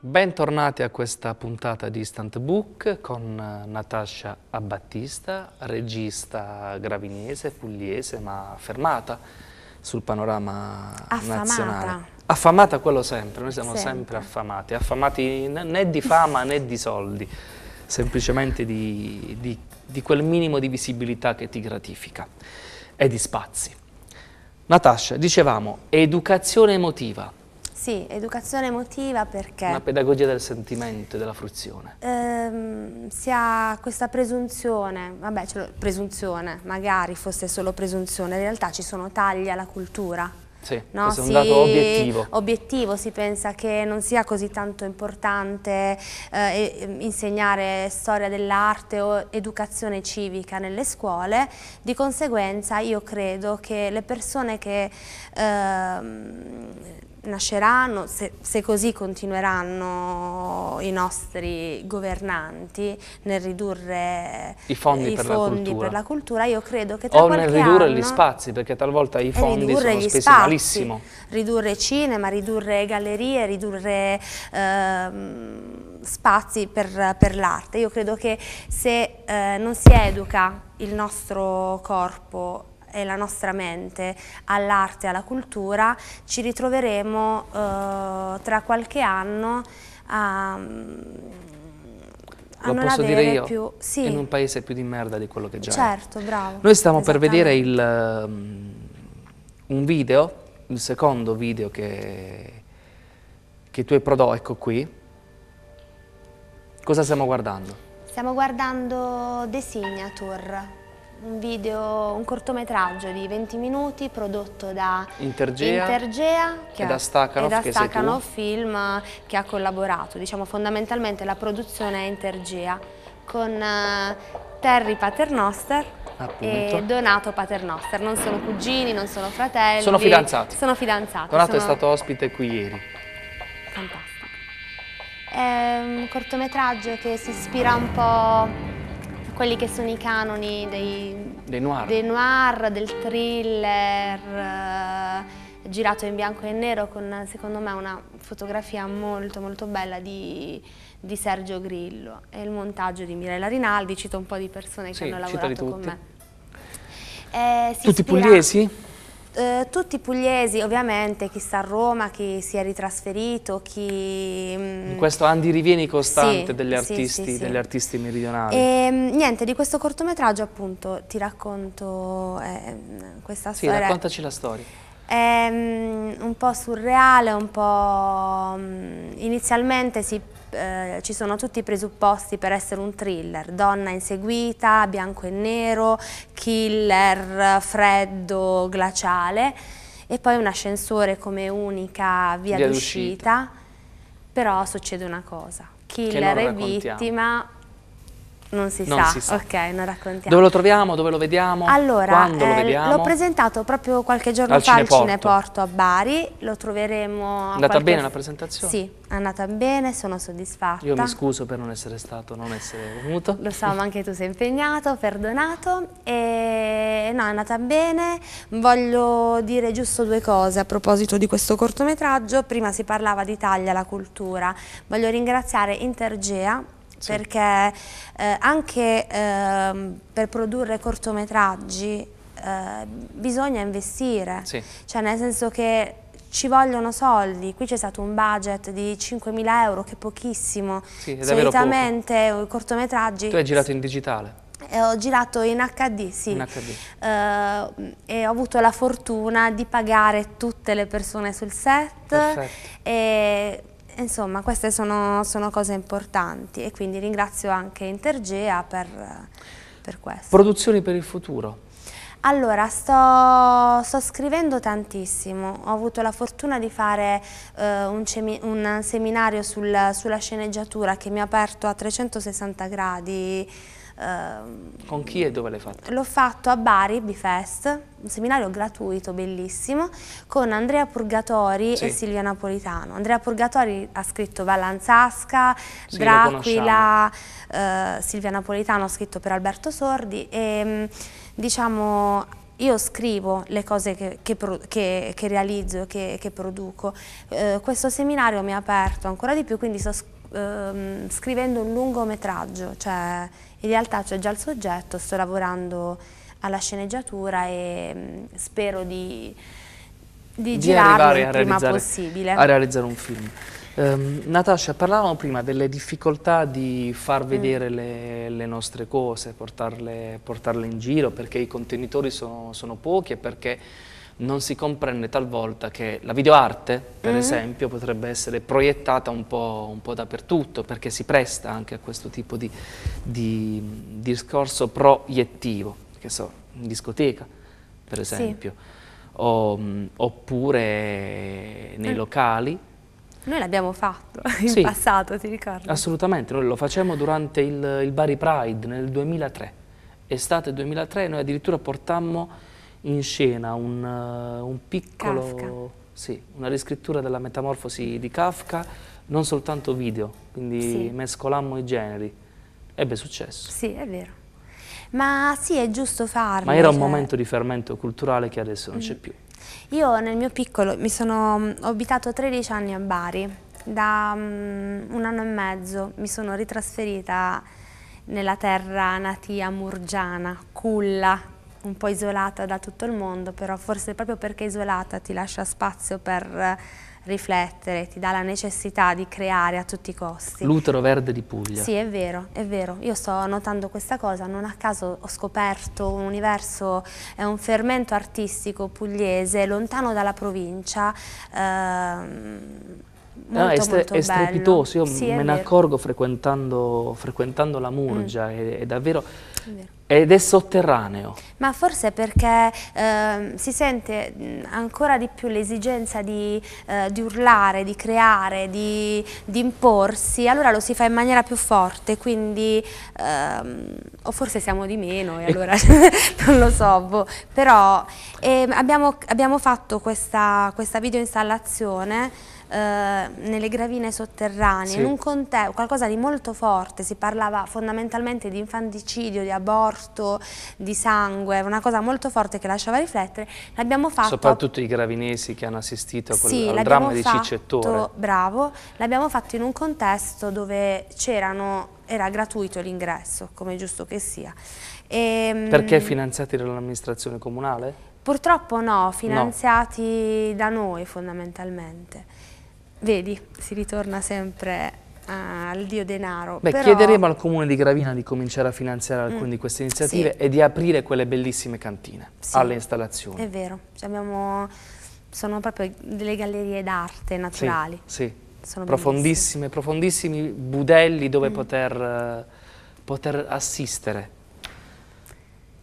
Bentornati a questa puntata di Instant Book con eh, Natascia Abbattista, regista gravinese, pugliese, ma fermata sul panorama affamata. nazionale. Affamata quello sempre, noi siamo sempre, sempre affamati, affamati né di fama né di soldi, semplicemente di, di, di quel minimo di visibilità che ti gratifica e di spazi. Natascia, dicevamo, educazione emotiva sì, educazione emotiva perché... Una pedagogia del sentimento e della fruizione. Ehm, si ha questa presunzione, vabbè, cioè, presunzione, magari fosse solo presunzione, in realtà ci sono tagli alla cultura. Sì, no? questo è un si, dato obiettivo. Obiettivo, si pensa che non sia così tanto importante eh, ehm, insegnare storia dell'arte o educazione civica nelle scuole, di conseguenza io credo che le persone che... Eh, nasceranno, se, se, così continueranno i nostri governanti nel ridurre i fondi, eh, i per, fondi la per, la cultura, io credo che tra o qualche anno... O nel ridurre gli spazi, perché talvolta i eh, fondi sono spesi spazi, malissimo. Ridurre cinema, ridurre gallerie, ridurre eh, spazi per, per l'arte. Io credo che se eh, non si educa il nostro corpo e la nostra mente all'arte e alla cultura, ci ritroveremo eh, tra qualche anno a, a lo posso dire io, più, sì. in un paese più di merda di quello che già certo, è. bravo. Noi stiamo per vedere il, um, un video, il secondo video che, che tu hai prodotto, ecco qui. Cosa stiamo guardando? Stiamo guardando The Signature, un video, un cortometraggio di 20 minuti prodotto da Intergea, Intergea che e, da Stakhanov, e da che Film che ha collaborato. Diciamo fondamentalmente la produzione è Intergea con uh, Terry Paternoster Appunto. e Donato Paternoster. Non sono cugini, non sono fratelli. Sono fidanzati. Sono fidanzati. Donato sono... è stato ospite qui ieri. Fantastico. È un cortometraggio che si ispira un po' quelli che sono i canoni dei, dei, noir. dei noir. del thriller, eh, girato in bianco e nero con secondo me una fotografia molto molto bella di, di Sergio Grillo e il montaggio di Mirella Rinaldi, cito un po' di persone che sì, hanno lavorato con me. Eh, tutti ispira... pugliesi? Eh, tutti pugliesi, ovviamente, chi sta a Roma, chi si è ritrasferito, chi... Mm, In questo andi rivieni costante sì, degli, artisti, sì, sì, degli artisti meridionali. E, ehm, niente, di questo cortometraggio appunto ti racconto eh, questa storia. Sì, raccontaci la storia. È, ehm, un po' surreale, un po'... Mm, inizialmente si eh, ci sono tutti i presupposti per essere un thriller, donna inseguita, bianco e nero, killer, freddo, glaciale e poi un ascensore come unica via, via d'uscita, però succede una cosa, killer e vittima non si, non sa. si sa. ok, non raccontiamo. Dove lo troviamo, dove lo vediamo? Allora, eh, l'ho presentato proprio qualche giorno al fa Cineporto. al Cineporto a Bari, lo troveremo... È andata qualche... bene la presentazione? Sì, è andata bene, sono soddisfatta. Io mi scuso per non essere stato, non essere venuto. Lo so, ma anche tu sei impegnato, perdonato. E no, è andata bene. Voglio dire giusto due cose a proposito di questo cortometraggio. Prima si parlava d'Italia, la cultura. Voglio ringraziare Intergea sì. perché eh, anche eh, per produrre cortometraggi eh, bisogna investire, sì. cioè nel senso che ci vogliono soldi, qui c'è stato un budget di 5.000 euro che è pochissimo, sì, è solitamente eh, i cortometraggi... Tu hai girato in digitale? Eh, ho girato in HD, sì. in HD. Uh, eh, e ho avuto la fortuna di pagare tutte le persone sul set Insomma, queste sono, sono, cose importanti e quindi ringrazio anche Intergea per, per questo. Produzioni per il futuro? Allora, sto, sto, scrivendo tantissimo, ho avuto la fortuna di fare eh, un, un, seminario sul, sulla sceneggiatura che mi ha aperto a 360 gradi Ehm, con chi e dove l'hai fatto? L'ho fatto a Bari, Bifest, un seminario gratuito, bellissimo, con Andrea Purgatori sì. e Silvia Napolitano. Andrea Purgatori ha scritto Valanzasca, sì, Dracula, eh, Silvia Napolitano ha scritto per Alberto Sordi e mm, diciamo io scrivo le cose che, che, che, che realizzo, che, produco. Eh, questo seminario mi ha aperto ancora di più, quindi sto ehm, scrivendo un lungometraggio, cioè in realtà c'è già il soggetto, sto lavorando alla sceneggiatura e mh, mm, spero di, di, di girarlo il prima possibile. A realizzare un film. Um, ehm, Natascia, parlavamo prima delle difficoltà di far mm. vedere mm. le, le, nostre cose, portarle, portarle, in giro perché i contenitori sono, sono pochi e perché non si comprende talvolta che la videoarte, per mm. esempio, potrebbe essere proiettata un po', un po', dappertutto, perché si presta anche a questo tipo di, di, di discorso proiettivo, che so, in discoteca, per esempio, sì. o, mm, oppure nei mm. locali. Noi l'abbiamo fatto in sì, passato, ti ricordi? Assolutamente, noi lo facevamo durante il, il Bari Pride nel 2003, estate 2003, noi addirittura portammo in scena un, eh, un piccolo, sì, una riscrittura della metamorfosi di Kafka, non soltanto video, quindi sì. mescolammo i generi. Ebbe successo. Sì, è vero. Ma sì, è giusto farlo. Ma era cioè... un momento di fermento culturale che adesso non mm. c'è più. Io nel mio piccolo mi sono, ho mm, abitato 13 anni a Bari, da um, un anno e mezzo mi sono ritrasferita nella terra natia murgiana, culla, un po' isolata da tutto il mondo, però forse proprio perché isolata ti lascia spazio per riflettere, ti dà la necessità di creare a tutti i costi. L'utero verde di Puglia. Sì, è vero, è vero. Io sto notando questa cosa, non a caso ho scoperto un universo, è un fermento artistico pugliese, lontano dalla provincia, ehm, ah, Molto, ah, è, stre è strepitoso, io sì, me ne accorgo frequentando, frequentando, la Murgia, mm. è, è davvero... È ed è sotterraneo. Ma forse perché eh, si sente ancora di più l'esigenza di, eh, di, urlare, di creare, di, di, imporsi, allora lo si fa in maniera più forte, quindi ehm, o forse siamo di meno e allora non lo so, boh. però eh, abbiamo, abbiamo, fatto questa, questa videoinstallazione eh, nelle gravine sotterranee, sì. in un contesto, qualcosa di molto forte, si parlava fondamentalmente di infanticidio, di aborto, di sangue, una cosa molto forte che lasciava riflettere, l'abbiamo fatto... Soprattutto i gravinesi che hanno assistito a quel, sì, al dramma di Cicettore. Bravo, l'abbiamo fatto in un contesto dove c'erano era gratuito l'ingresso, come giusto che sia. E, ehm, Perché finanziati dall'amministrazione comunale? Purtroppo no, finanziati no. da noi fondamentalmente. Vedi, si ritorna sempre eh, al Dio denaro. Beh, però... chiederemo al Comune di Gravina di cominciare a finanziare alcune mm, di queste iniziative sì. e di aprire quelle bellissime cantine sì, alle installazioni. È vero, cioè abbiamo, sono proprio delle gallerie d'arte naturali. Sì, sì. profondissime, profondissimi budelli dove mm. poter, eh, poter, assistere.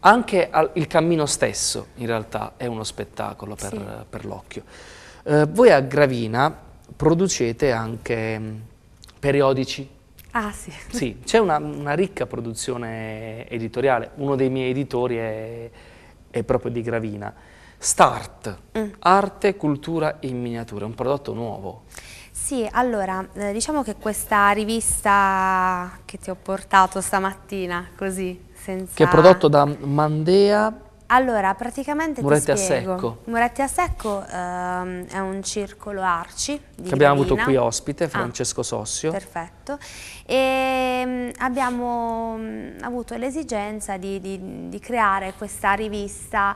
Anche al, il cammino stesso in realtà è uno spettacolo per, per l'occhio. Eh, voi a Gravina producete anche mm, periodici. Ah sì. Sì, c'è una, una, ricca produzione editoriale, uno dei miei editori è, è proprio di Gravina. Start, mm. arte, cultura in miniatura, un prodotto nuovo. Sì, allora, eh, diciamo che questa rivista che ti ho portato stamattina, così, senza... Che è prodotto da Mandea allora, praticamente Muretti a secco. Muretti a secco ehm, è un circolo arci Che abbiamo Gravina. avuto qui ospite, ah, Francesco ah, Sossio. Perfetto. E ehm, abbiamo mm, avuto l'esigenza di, di, di creare questa rivista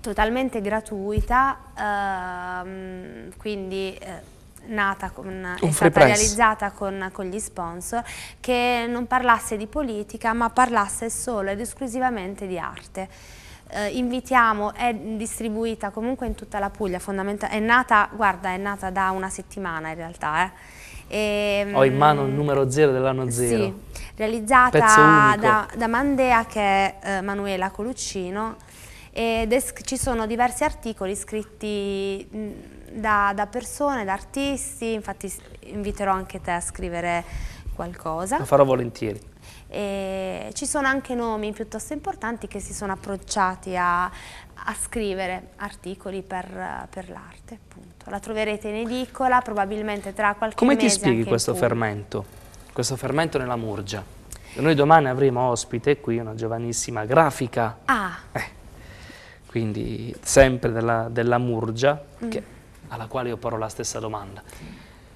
totalmente gratuita, ehm, quindi eh, nata con, è stata press. realizzata con, con, gli sponsor, che non parlasse di politica ma parlasse solo ed esclusivamente di arte eh, invitiamo, è distribuita comunque in tutta la Puglia, è nata, guarda, è nata da una settimana in realtà. Eh. E, ehm, Ho in mano il numero zero dell'anno zero. Sì, realizzata da, da, Mandea che è eh, Manuela Coluccino ed ci sono diversi articoli scritti da, da persone, da artisti, infatti inviterò anche te a scrivere qualcosa. Lo farò volentieri. E ci sono anche nomi piuttosto importanti che si sono approcciati a, a scrivere articoli per, per l'arte. La troverete in edicola, probabilmente tra qualche Come mese. Come ti spieghi questo fermento? Questo fermento nella murgia? Noi domani avremo ospite qui una giovanissima grafica. Ah. Eh, quindi sempre della, della murgia, mm. che, alla quale io porrò la stessa domanda.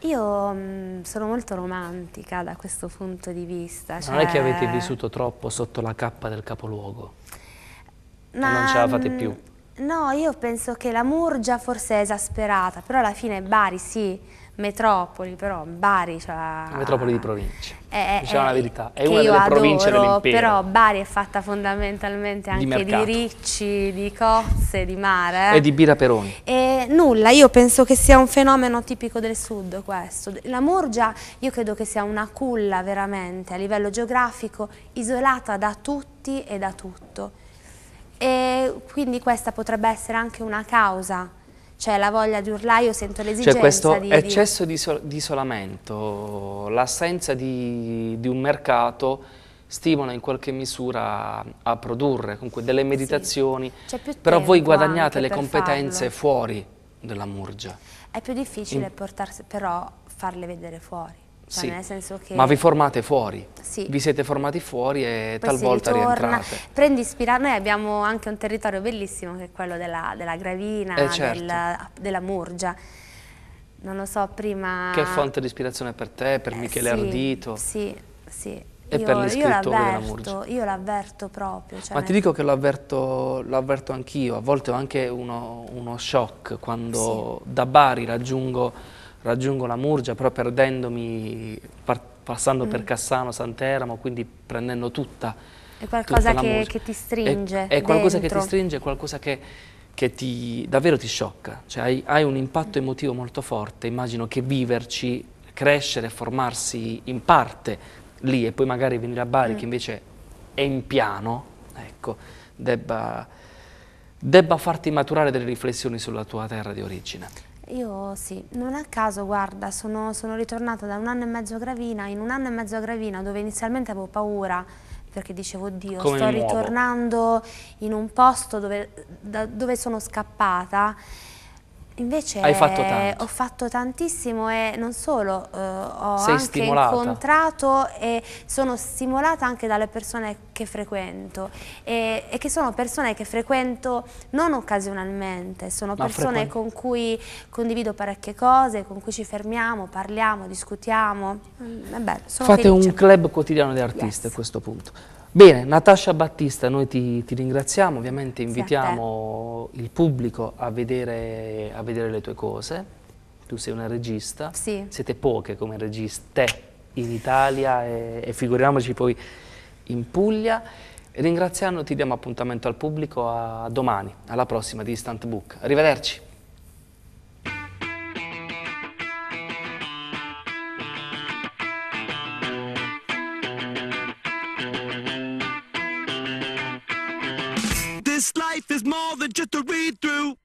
Io mh, mm, sono molto romantica da questo punto di vista. Cioè... Non è che avete cioè vissuto troppo sotto la cappa del capoluogo? Ma, non ce la fate mm, più? No, io penso che la Murgia forse è esasperata, però alla fine Bari sì, metropoli, però Bari cioè, metropoli di provincia, è, diciamo è, la verità, è una delle adoro, province dell'impero. Però Bari è fatta fondamentalmente anche di, di, ricci, di cozze, di mare. E di biraperoni. E nulla, io penso che sia un fenomeno tipico del sud questo. La Murgia io credo che sia una culla veramente a livello geografico, isolata da tutti e da tutto. E quindi questa potrebbe essere anche una causa c'è cioè, la voglia di urlare, io sento cioè, l'esigenza Cioè questo eccesso di, isol di isolamento, l'assenza di, di, un mercato stimola in qualche misura a produrre comunque delle eh meditazioni, sì. però voi guadagnate le competenze farlo. fuori della murgia. È più difficile in... portarsi, però farle vedere fuori. Cioè, sì. nel senso che... Ma vi formate fuori? Sì. Vi siete formati fuori e Poi talvolta rientrate. Prendi ispirazione, noi abbiamo anche un territorio bellissimo che è quello della, della Gravina, eh certo. della, della Murgia non lo so, prima... Che fonte di ispirazione per te, per eh, Michele sì, Ardito? Sì, sì. E io, per gli scrittori della Murgia? Io l'avverto proprio. Cioè Ma ti dico che l'avverto anch'io, a volte ho anche uno, uno shock quando sì. da Bari raggiungo raggiungo la Murgia, però perdendomi, passando mm. per Cassano, Santeramo, quindi prendendo tutta. È qualcosa tutta che, che, ti stringe. È, è qualcosa che ti stringe, è qualcosa che, che ti, davvero ti sciocca. Cioè, hai, hai, un impatto emotivo molto forte. Immagino che viverci, crescere, formarsi in parte lì e poi magari venire a Bari, mm. che invece è in piano, ecco, debba, debba farti maturare delle riflessioni sulla tua terra di origine. Io sì, non a caso, guarda, sono, sono ritornata da un anno e mezzo Gravina, in un anno e mezzo Gravina dove inizialmente avevo paura perché dicevo, oddio, Come sto ritornando in un posto dove, da, dove sono scappata Invece Hai fatto eh, tanto. ho fatto tantissimo e non solo, eh, ho Sei anche stimolata. incontrato e sono stimolata anche dalle persone che frequento e, e che sono persone che frequento non occasionalmente, sono Ma persone con cui condivido parecchie cose, con cui ci fermiamo, parliamo, discutiamo. Mm, bello, Fate felice. un club quotidiano di artisti yes. a questo punto. Bene, Natascia Battista, noi ti, ti ringraziamo, ovviamente invitiamo il pubblico a vedere, a vedere, le tue cose, tu sei una regista, sì. siete poche come registe in Italia e, e figuriamoci poi in Puglia, ringraziando ti diamo appuntamento al pubblico a domani, alla prossima di Instant Book, arrivederci. just to read through.